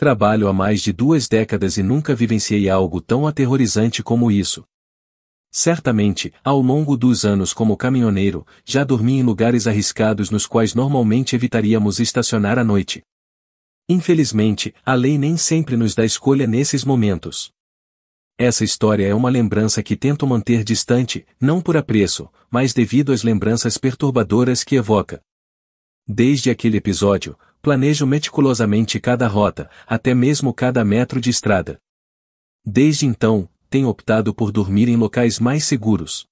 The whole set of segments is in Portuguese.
Trabalho há mais de duas décadas e nunca vivenciei algo tão aterrorizante como isso. Certamente, ao longo dos anos como caminhoneiro, já dormi em lugares arriscados nos quais normalmente evitaríamos estacionar à noite. Infelizmente, a lei nem sempre nos dá escolha nesses momentos. Essa história é uma lembrança que tento manter distante, não por apreço, mas devido às lembranças perturbadoras que evoca. Desde aquele episódio, planejo meticulosamente cada rota, até mesmo cada metro de estrada. Desde então, tenho optado por dormir em locais mais seguros.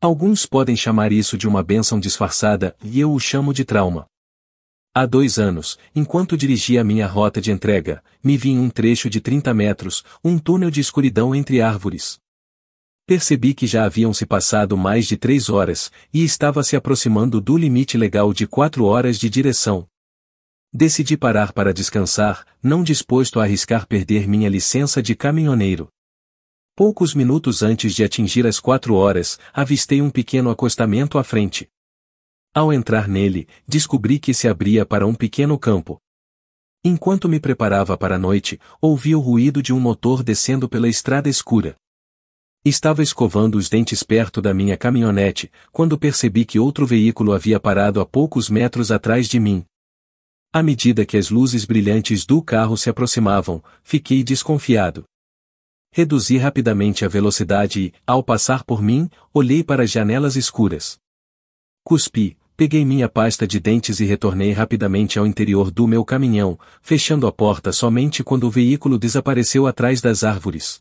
Alguns podem chamar isso de uma benção disfarçada, e eu o chamo de trauma. Há dois anos, enquanto dirigia minha rota de entrega, me vi em um trecho de 30 metros, um túnel de escuridão entre árvores. Percebi que já haviam se passado mais de três horas, e estava se aproximando do limite legal de quatro horas de direção. Decidi parar para descansar, não disposto a arriscar perder minha licença de caminhoneiro. Poucos minutos antes de atingir as quatro horas, avistei um pequeno acostamento à frente. Ao entrar nele, descobri que se abria para um pequeno campo. Enquanto me preparava para a noite, ouvi o ruído de um motor descendo pela estrada escura. Estava escovando os dentes perto da minha caminhonete, quando percebi que outro veículo havia parado a poucos metros atrás de mim. À medida que as luzes brilhantes do carro se aproximavam, fiquei desconfiado. Reduzi rapidamente a velocidade e, ao passar por mim, olhei para as janelas escuras. Cuspi, peguei minha pasta de dentes e retornei rapidamente ao interior do meu caminhão, fechando a porta somente quando o veículo desapareceu atrás das árvores.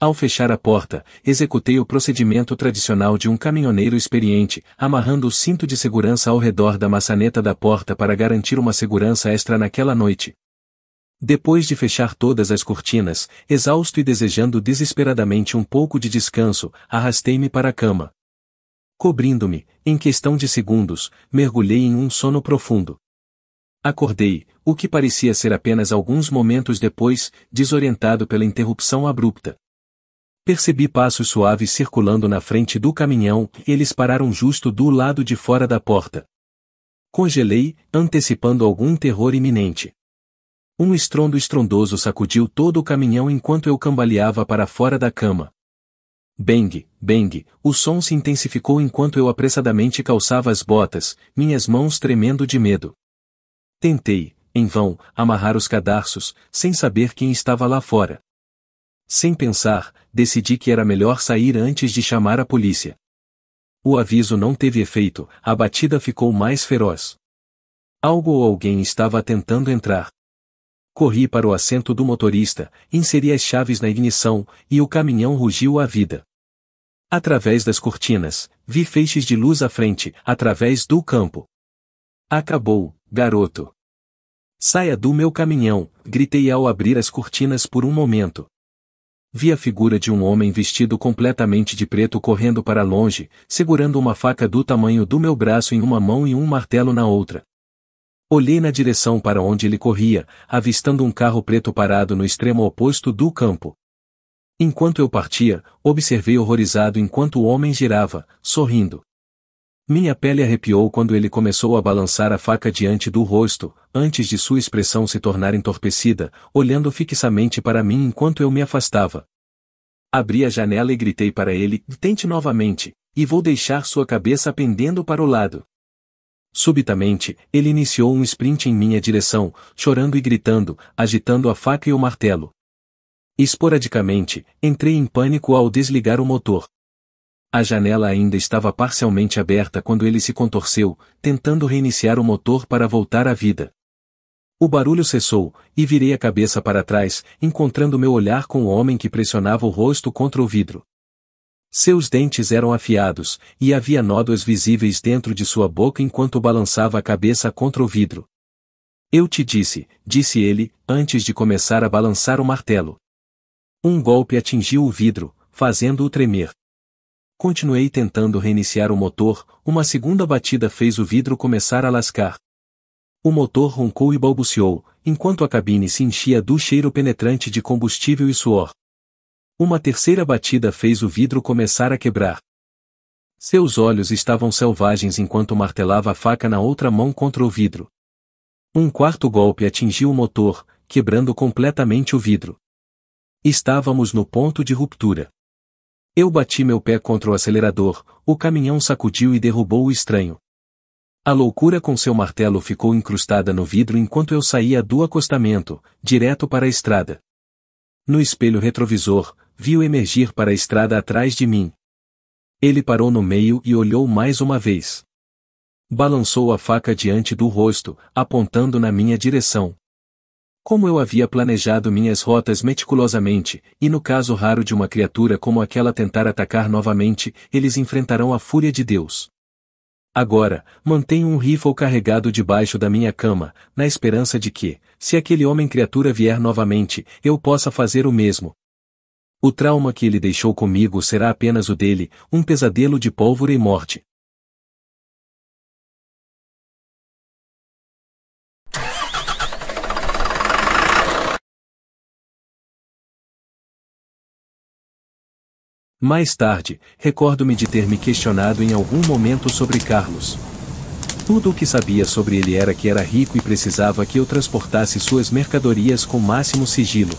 Ao fechar a porta, executei o procedimento tradicional de um caminhoneiro experiente, amarrando o cinto de segurança ao redor da maçaneta da porta para garantir uma segurança extra naquela noite. Depois de fechar todas as cortinas, exausto e desejando desesperadamente um pouco de descanso, arrastei-me para a cama. Cobrindo-me, em questão de segundos, mergulhei em um sono profundo. Acordei, o que parecia ser apenas alguns momentos depois, desorientado pela interrupção abrupta. Percebi passos suaves circulando na frente do caminhão, eles pararam justo do lado de fora da porta. Congelei, antecipando algum terror iminente. Um estrondo estrondoso sacudiu todo o caminhão enquanto eu cambaleava para fora da cama. Bang, bang, o som se intensificou enquanto eu apressadamente calçava as botas, minhas mãos tremendo de medo. Tentei, em vão, amarrar os cadarços, sem saber quem estava lá fora. Sem pensar, decidi que era melhor sair antes de chamar a polícia. O aviso não teve efeito, a batida ficou mais feroz. Algo ou alguém estava tentando entrar. Corri para o assento do motorista, inseri as chaves na ignição, e o caminhão rugiu à vida. Através das cortinas, vi feixes de luz à frente, através do campo. Acabou, garoto. Saia do meu caminhão, gritei ao abrir as cortinas por um momento vi a figura de um homem vestido completamente de preto correndo para longe, segurando uma faca do tamanho do meu braço em uma mão e um martelo na outra. Olhei na direção para onde ele corria, avistando um carro preto parado no extremo oposto do campo. Enquanto eu partia, observei horrorizado enquanto o homem girava, sorrindo. Minha pele arrepiou quando ele começou a balançar a faca diante do rosto, antes de sua expressão se tornar entorpecida, olhando fixamente para mim enquanto eu me afastava. Abri a janela e gritei para ele: Tente novamente, e vou deixar sua cabeça pendendo para o lado. Subitamente, ele iniciou um sprint em minha direção, chorando e gritando, agitando a faca e o martelo. Esporadicamente, entrei em pânico ao desligar o motor. A janela ainda estava parcialmente aberta quando ele se contorceu, tentando reiniciar o motor para voltar à vida. O barulho cessou, e virei a cabeça para trás, encontrando meu olhar com o homem que pressionava o rosto contra o vidro. Seus dentes eram afiados, e havia nódoas visíveis dentro de sua boca enquanto balançava a cabeça contra o vidro. Eu te disse, disse ele, antes de começar a balançar o martelo. Um golpe atingiu o vidro, fazendo-o tremer. Continuei tentando reiniciar o motor, uma segunda batida fez o vidro começar a lascar. O motor roncou e balbuciou, enquanto a cabine se enchia do cheiro penetrante de combustível e suor. Uma terceira batida fez o vidro começar a quebrar. Seus olhos estavam selvagens enquanto martelava a faca na outra mão contra o vidro. Um quarto golpe atingiu o motor, quebrando completamente o vidro. Estávamos no ponto de ruptura. Eu bati meu pé contra o acelerador, o caminhão sacudiu e derrubou o estranho. A loucura com seu martelo ficou incrustada no vidro enquanto eu saía do acostamento, direto para a estrada. No espelho retrovisor, vi-o emergir para a estrada atrás de mim. Ele parou no meio e olhou mais uma vez. Balançou a faca diante do rosto, apontando na minha direção. Como eu havia planejado minhas rotas meticulosamente, e no caso raro de uma criatura como aquela tentar atacar novamente, eles enfrentarão a fúria de Deus. Agora, mantenho um rifle carregado debaixo da minha cama, na esperança de que, se aquele homem-criatura vier novamente, eu possa fazer o mesmo. O trauma que ele deixou comigo será apenas o dele, um pesadelo de pólvora e morte. Mais tarde, recordo-me de ter me questionado em algum momento sobre Carlos. Tudo o que sabia sobre ele era que era rico e precisava que eu transportasse suas mercadorias com máximo sigilo.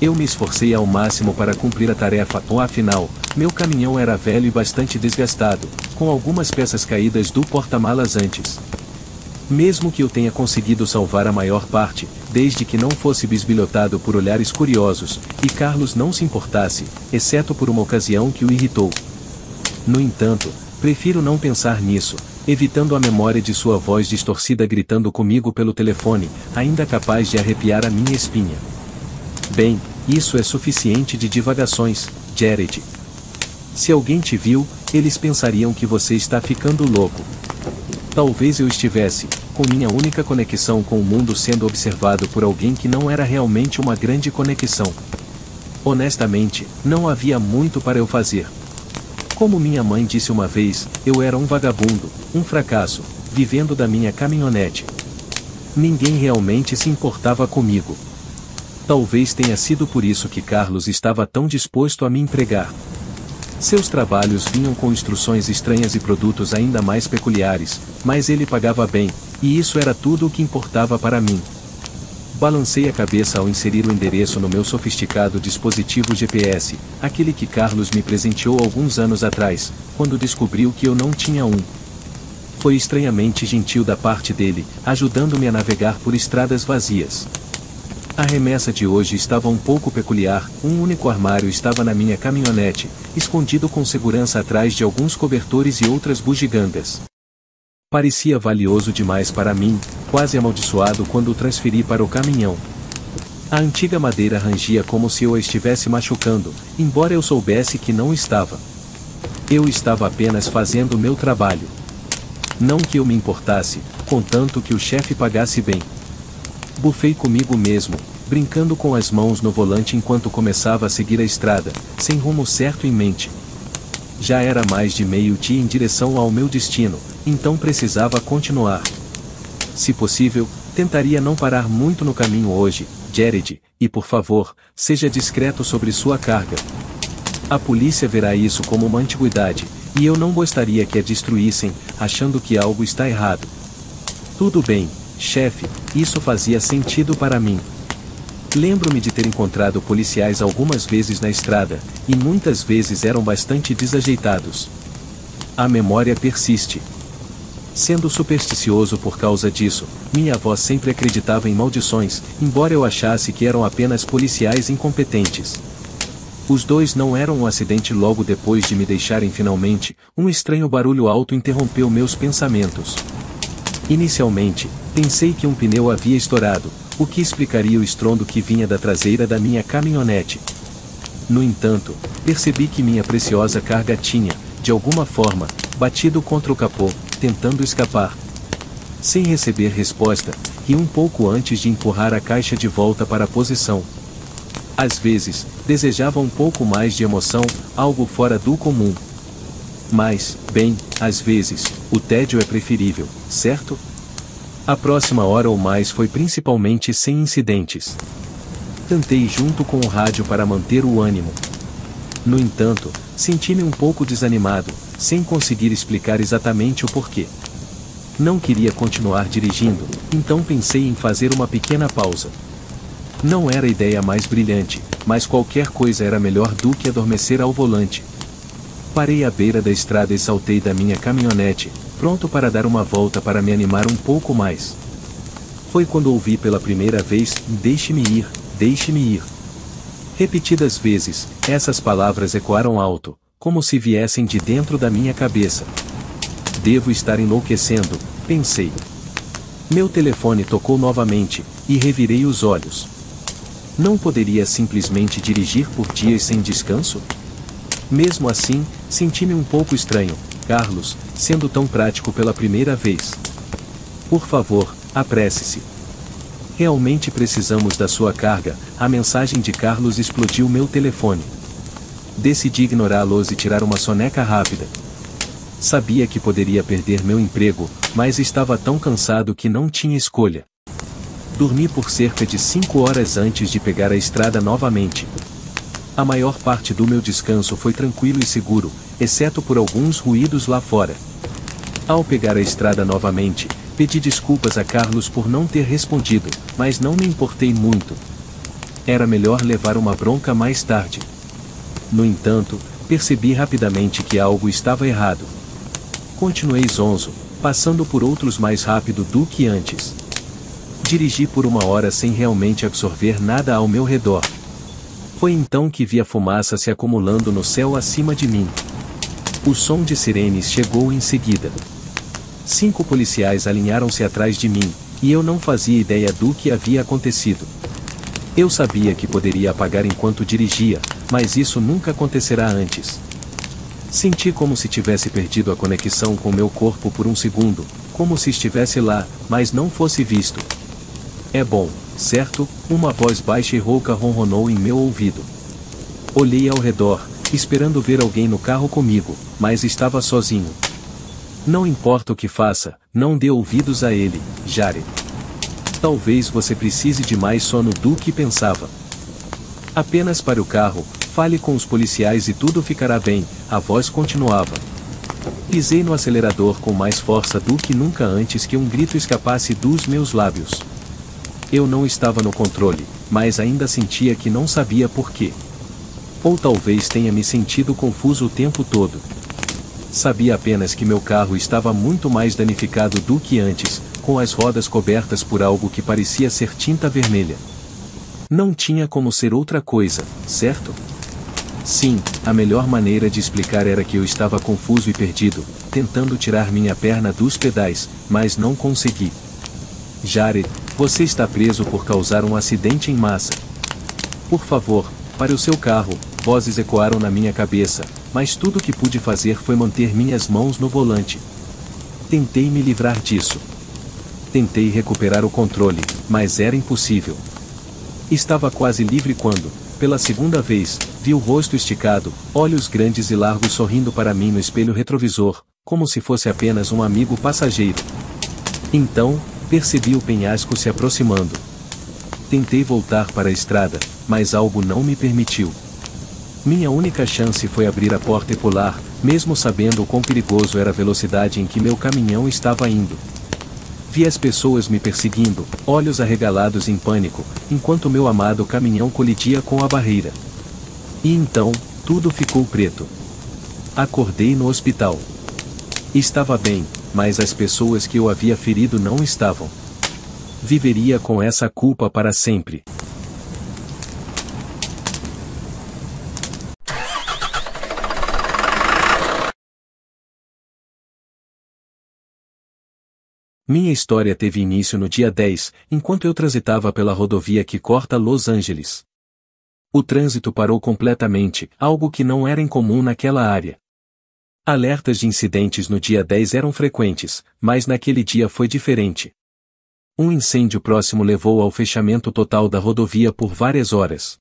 Eu me esforcei ao máximo para cumprir a tarefa, ou oh, afinal, meu caminhão era velho e bastante desgastado, com algumas peças caídas do porta-malas antes. Mesmo que eu tenha conseguido salvar a maior parte, desde que não fosse bisbilhotado por olhares curiosos, e Carlos não se importasse, exceto por uma ocasião que o irritou. No entanto, prefiro não pensar nisso, evitando a memória de sua voz distorcida gritando comigo pelo telefone, ainda capaz de arrepiar a minha espinha. Bem, isso é suficiente de divagações, Jared. Se alguém te viu, eles pensariam que você está ficando louco. Talvez eu estivesse, com minha única conexão com o mundo sendo observado por alguém que não era realmente uma grande conexão. Honestamente, não havia muito para eu fazer. Como minha mãe disse uma vez, eu era um vagabundo, um fracasso, vivendo da minha caminhonete. Ninguém realmente se importava comigo. Talvez tenha sido por isso que Carlos estava tão disposto a me empregar. Seus trabalhos vinham com instruções estranhas e produtos ainda mais peculiares, mas ele pagava bem, e isso era tudo o que importava para mim. Balancei a cabeça ao inserir o endereço no meu sofisticado dispositivo GPS, aquele que Carlos me presenteou alguns anos atrás, quando descobriu que eu não tinha um. Foi estranhamente gentil da parte dele, ajudando-me a navegar por estradas vazias. A remessa de hoje estava um pouco peculiar, um único armário estava na minha caminhonete, escondido com segurança atrás de alguns cobertores e outras bugigangas. Parecia valioso demais para mim, quase amaldiçoado quando o transferi para o caminhão. A antiga madeira rangia como se eu a estivesse machucando, embora eu soubesse que não estava. Eu estava apenas fazendo meu trabalho. Não que eu me importasse, contanto que o chefe pagasse bem. Bufei comigo mesmo, brincando com as mãos no volante enquanto começava a seguir a estrada, sem rumo certo em mente. Já era mais de meio-dia em direção ao meu destino, então precisava continuar. Se possível, tentaria não parar muito no caminho hoje, Jared, e por favor, seja discreto sobre sua carga. A polícia verá isso como uma antiguidade, e eu não gostaria que a destruíssem, achando que algo está errado. Tudo bem, chefe, isso fazia sentido para mim. Lembro-me de ter encontrado policiais algumas vezes na estrada, e muitas vezes eram bastante desajeitados. A memória persiste. Sendo supersticioso por causa disso, minha avó sempre acreditava em maldições, embora eu achasse que eram apenas policiais incompetentes. Os dois não eram um acidente logo depois de me deixarem finalmente, um estranho barulho alto interrompeu meus pensamentos. Inicialmente, pensei que um pneu havia estourado, o que explicaria o estrondo que vinha da traseira da minha caminhonete. No entanto, percebi que minha preciosa carga tinha, de alguma forma, batido contra o capô, tentando escapar. Sem receber resposta, e um pouco antes de empurrar a caixa de volta para a posição. Às vezes, desejava um pouco mais de emoção, algo fora do comum. Mas, bem, às vezes, o tédio é preferível, certo? A próxima hora ou mais foi principalmente sem incidentes. Cantei junto com o rádio para manter o ânimo. No entanto, senti-me um pouco desanimado, sem conseguir explicar exatamente o porquê. Não queria continuar dirigindo, então pensei em fazer uma pequena pausa. Não era a ideia mais brilhante, mas qualquer coisa era melhor do que adormecer ao volante. Parei à beira da estrada e saltei da minha caminhonete, pronto para dar uma volta para me animar um pouco mais. Foi quando ouvi pela primeira vez: Deixe-me ir, deixe-me ir. Repetidas vezes, essas palavras ecoaram alto, como se viessem de dentro da minha cabeça. Devo estar enlouquecendo, pensei. Meu telefone tocou novamente, e revirei os olhos. Não poderia simplesmente dirigir por dias sem descanso? Mesmo assim, senti-me um pouco estranho, Carlos, sendo tão prático pela primeira vez. Por favor, apresse-se. Realmente precisamos da sua carga, a mensagem de Carlos explodiu meu telefone decidi ignorá-los e tirar uma soneca rápida. Sabia que poderia perder meu emprego, mas estava tão cansado que não tinha escolha. Dormi por cerca de cinco horas antes de pegar a estrada novamente. A maior parte do meu descanso foi tranquilo e seguro, exceto por alguns ruídos lá fora. Ao pegar a estrada novamente, pedi desculpas a Carlos por não ter respondido, mas não me importei muito. Era melhor levar uma bronca mais tarde. No entanto, percebi rapidamente que algo estava errado. Continuei zonzo, passando por outros mais rápido do que antes. Dirigi por uma hora sem realmente absorver nada ao meu redor. Foi então que vi a fumaça se acumulando no céu acima de mim. O som de sirenes chegou em seguida. Cinco policiais alinharam-se atrás de mim, e eu não fazia ideia do que havia acontecido. Eu sabia que poderia apagar enquanto dirigia, mas isso nunca acontecerá antes. Senti como se tivesse perdido a conexão com meu corpo por um segundo, como se estivesse lá, mas não fosse visto. É bom, certo? Uma voz baixa e rouca ronronou em meu ouvido. Olhei ao redor, esperando ver alguém no carro comigo, mas estava sozinho. Não importa o que faça, não dê ouvidos a ele, Jared. Talvez você precise de mais sono do que pensava. Apenas para o carro, Fale com os policiais e tudo ficará bem, a voz continuava. Pisei no acelerador com mais força do que nunca antes que um grito escapasse dos meus lábios. Eu não estava no controle, mas ainda sentia que não sabia porquê. Ou talvez tenha me sentido confuso o tempo todo. Sabia apenas que meu carro estava muito mais danificado do que antes, com as rodas cobertas por algo que parecia ser tinta vermelha. Não tinha como ser outra coisa, certo? Sim, a melhor maneira de explicar era que eu estava confuso e perdido, tentando tirar minha perna dos pedais, mas não consegui. Jared, você está preso por causar um acidente em massa. Por favor, pare o seu carro, vozes ecoaram na minha cabeça, mas tudo o que pude fazer foi manter minhas mãos no volante. Tentei me livrar disso. Tentei recuperar o controle, mas era impossível. Estava quase livre quando, pela segunda vez, Vi o rosto esticado, olhos grandes e largos sorrindo para mim no espelho retrovisor, como se fosse apenas um amigo passageiro. Então, percebi o penhasco se aproximando. Tentei voltar para a estrada, mas algo não me permitiu. Minha única chance foi abrir a porta e pular, mesmo sabendo o quão perigoso era a velocidade em que meu caminhão estava indo. Vi as pessoas me perseguindo, olhos arregalados em pânico, enquanto meu amado caminhão colidia com a barreira. E então, tudo ficou preto. Acordei no hospital. Estava bem, mas as pessoas que eu havia ferido não estavam. Viveria com essa culpa para sempre. Minha história teve início no dia 10, enquanto eu transitava pela rodovia que corta Los Angeles. O trânsito parou completamente, algo que não era incomum naquela área. Alertas de incidentes no dia 10 eram frequentes, mas naquele dia foi diferente. Um incêndio próximo levou ao fechamento total da rodovia por várias horas.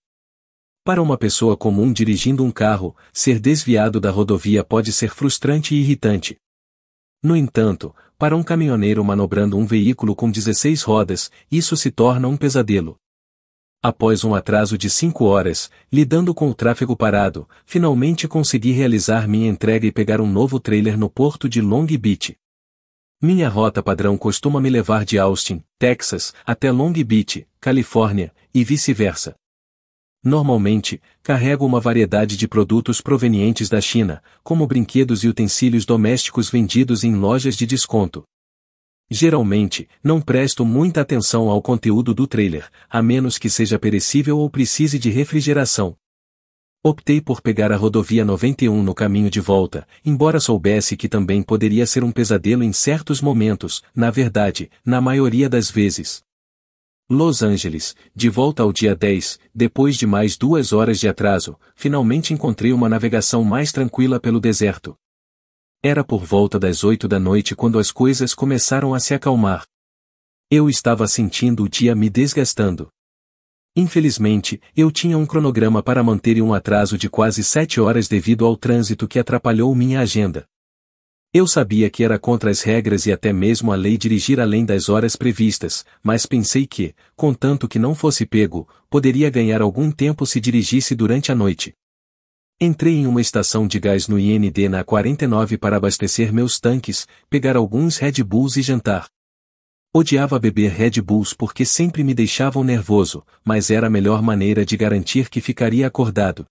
Para uma pessoa comum dirigindo um carro, ser desviado da rodovia pode ser frustrante e irritante. No entanto, para um caminhoneiro manobrando um veículo com 16 rodas, isso se torna um pesadelo. Após um atraso de cinco horas, lidando com o tráfego parado, finalmente consegui realizar minha entrega e pegar um novo trailer no porto de Long Beach. Minha rota padrão costuma me levar de Austin, Texas, até Long Beach, Califórnia, e vice-versa. Normalmente, carrego uma variedade de produtos provenientes da China, como brinquedos e utensílios domésticos vendidos em lojas de desconto. Geralmente, não presto muita atenção ao conteúdo do trailer, a menos que seja perecível ou precise de refrigeração. Optei por pegar a rodovia 91 no caminho de volta, embora soubesse que também poderia ser um pesadelo em certos momentos, na verdade, na maioria das vezes. Los Angeles, de volta ao dia 10, depois de mais duas horas de atraso, finalmente encontrei uma navegação mais tranquila pelo deserto. Era por volta das oito da noite quando as coisas começaram a se acalmar. Eu estava sentindo o dia me desgastando. Infelizmente, eu tinha um cronograma para manter e um atraso de quase sete horas devido ao trânsito que atrapalhou minha agenda. Eu sabia que era contra as regras e até mesmo a lei dirigir além das horas previstas, mas pensei que, contanto que não fosse pego, poderia ganhar algum tempo se dirigisse durante a noite. Entrei em uma estação de gás no IND na 49 para abastecer meus tanques, pegar alguns Red Bulls e jantar. Odiava beber Red Bulls porque sempre me deixavam nervoso, mas era a melhor maneira de garantir que ficaria acordado.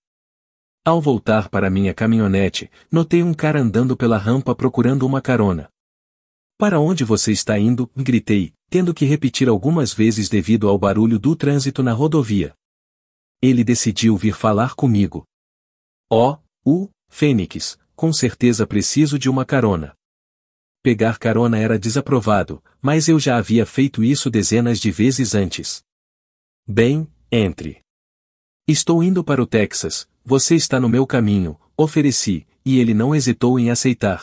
Ao voltar para minha caminhonete, notei um cara andando pela rampa procurando uma carona. Para onde você está indo? gritei, tendo que repetir algumas vezes devido ao barulho do trânsito na rodovia. Ele decidiu vir falar comigo. Ó, oh, uh, Fênix, com certeza preciso de uma carona. Pegar carona era desaprovado, mas eu já havia feito isso dezenas de vezes antes. Bem, entre. Estou indo para o Texas, você está no meu caminho, ofereci, e ele não hesitou em aceitar.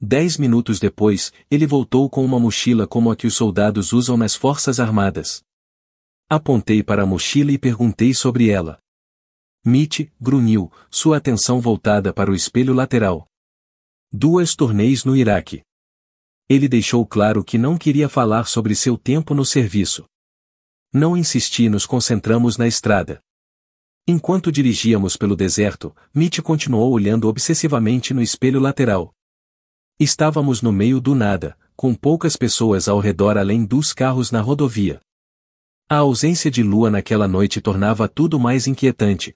Dez minutos depois, ele voltou com uma mochila como a que os soldados usam nas Forças Armadas. Apontei para a mochila e perguntei sobre ela. Mitch, grunhiu, sua atenção voltada para o espelho lateral. Duas torneios no Iraque. Ele deixou claro que não queria falar sobre seu tempo no serviço. Não insisti e nos concentramos na estrada. Enquanto dirigíamos pelo deserto, Mitch continuou olhando obsessivamente no espelho lateral. Estávamos no meio do nada, com poucas pessoas ao redor além dos carros na rodovia. A ausência de lua naquela noite tornava tudo mais inquietante.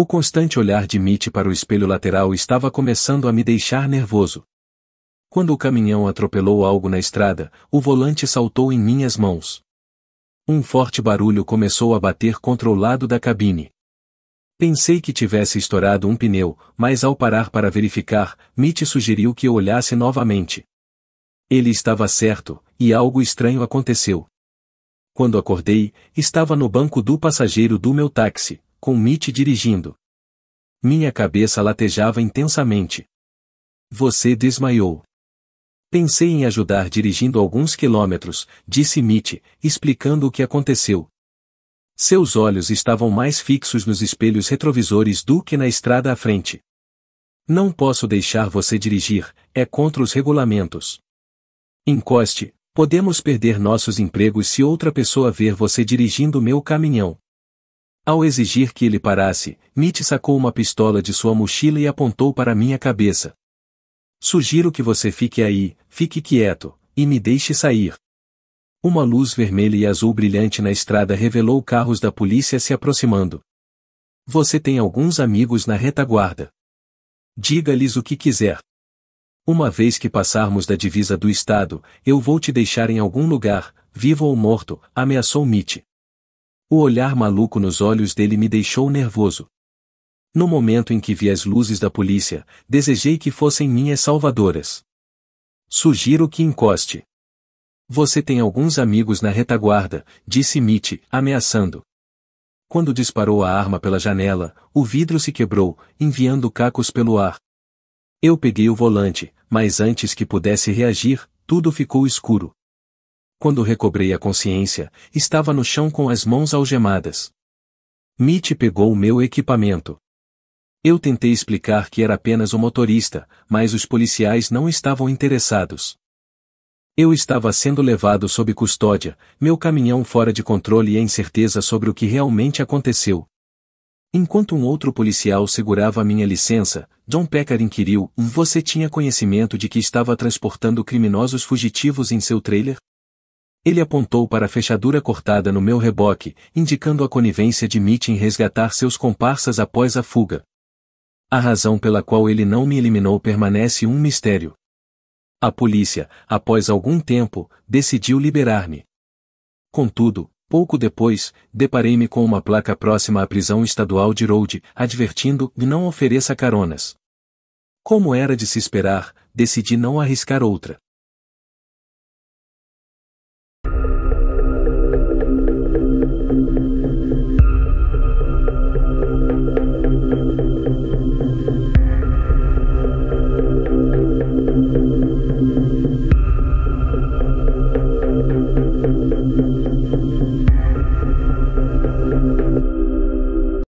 O constante olhar de Mitch para o espelho lateral estava começando a me deixar nervoso. Quando o caminhão atropelou algo na estrada, o volante saltou em minhas mãos. Um forte barulho começou a bater contra o lado da cabine. Pensei que tivesse estourado um pneu, mas ao parar para verificar, Mitch sugeriu que eu olhasse novamente. Ele estava certo, e algo estranho aconteceu. Quando acordei, estava no banco do passageiro do meu táxi com Mitch dirigindo. Minha cabeça latejava intensamente. Você desmaiou. Pensei em ajudar dirigindo alguns quilômetros, disse Mitch, explicando o que aconteceu. Seus olhos estavam mais fixos nos espelhos retrovisores do que na estrada à frente. Não posso deixar você dirigir, é contra os regulamentos. Encoste, podemos perder nossos empregos se outra pessoa ver você dirigindo meu caminhão. Ao exigir que ele parasse, Mitch sacou uma pistola de sua mochila e apontou para minha cabeça. Sugiro que você fique aí, fique quieto, e me deixe sair. Uma luz vermelha e azul brilhante na estrada revelou carros da polícia se aproximando. Você tem alguns amigos na retaguarda. Diga-lhes o que quiser. Uma vez que passarmos da divisa do estado, eu vou te deixar em algum lugar, vivo ou morto, ameaçou Mitch. O olhar maluco nos olhos dele me deixou nervoso. No momento em que vi as luzes da polícia, desejei que fossem minhas salvadoras. Sugiro que encoste. Você tem alguns amigos na retaguarda, disse Mitch, ameaçando. Quando disparou a arma pela janela, o vidro se quebrou, enviando cacos pelo ar. Eu peguei o volante, mas antes que pudesse reagir, tudo ficou escuro quando recobrei a consciência, estava no chão com as mãos algemadas. Mitch pegou meu equipamento. Eu tentei explicar que era apenas o motorista, mas os policiais não estavam interessados. Eu estava sendo levado sob custódia, meu caminhão fora de controle e a incerteza sobre o que realmente aconteceu. Enquanto um outro policial segurava minha licença, John Packer inquiriu: Você tinha conhecimento de que estava transportando criminosos fugitivos em seu trailer? Ele apontou para a fechadura cortada no meu reboque, indicando a conivência de Mitch em resgatar seus comparsas após a fuga. A razão pela qual ele não me eliminou permanece um mistério. A polícia, após algum tempo, decidiu liberar-me. Contudo, pouco depois, deparei-me com uma placa próxima à prisão estadual de Road, advertindo que não ofereça caronas. Como era de se esperar, decidi não arriscar outra.